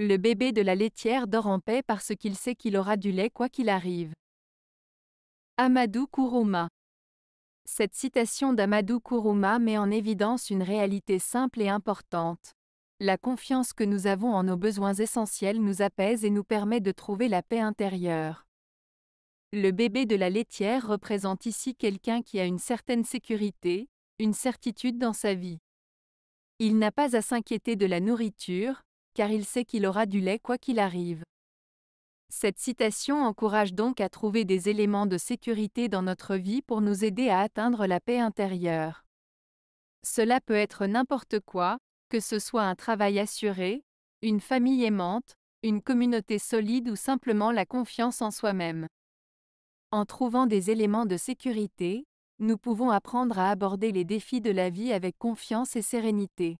Le bébé de la laitière dort en paix parce qu'il sait qu'il aura du lait quoi qu'il arrive. Amadou Kourouma Cette citation d'Amadou Kourouma met en évidence une réalité simple et importante. La confiance que nous avons en nos besoins essentiels nous apaise et nous permet de trouver la paix intérieure. Le bébé de la laitière représente ici quelqu'un qui a une certaine sécurité, une certitude dans sa vie. Il n'a pas à s'inquiéter de la nourriture, car il sait qu'il aura du lait quoi qu'il arrive. Cette citation encourage donc à trouver des éléments de sécurité dans notre vie pour nous aider à atteindre la paix intérieure. Cela peut être n'importe quoi, que ce soit un travail assuré, une famille aimante, une communauté solide ou simplement la confiance en soi-même. En trouvant des éléments de sécurité, nous pouvons apprendre à aborder les défis de la vie avec confiance et sérénité.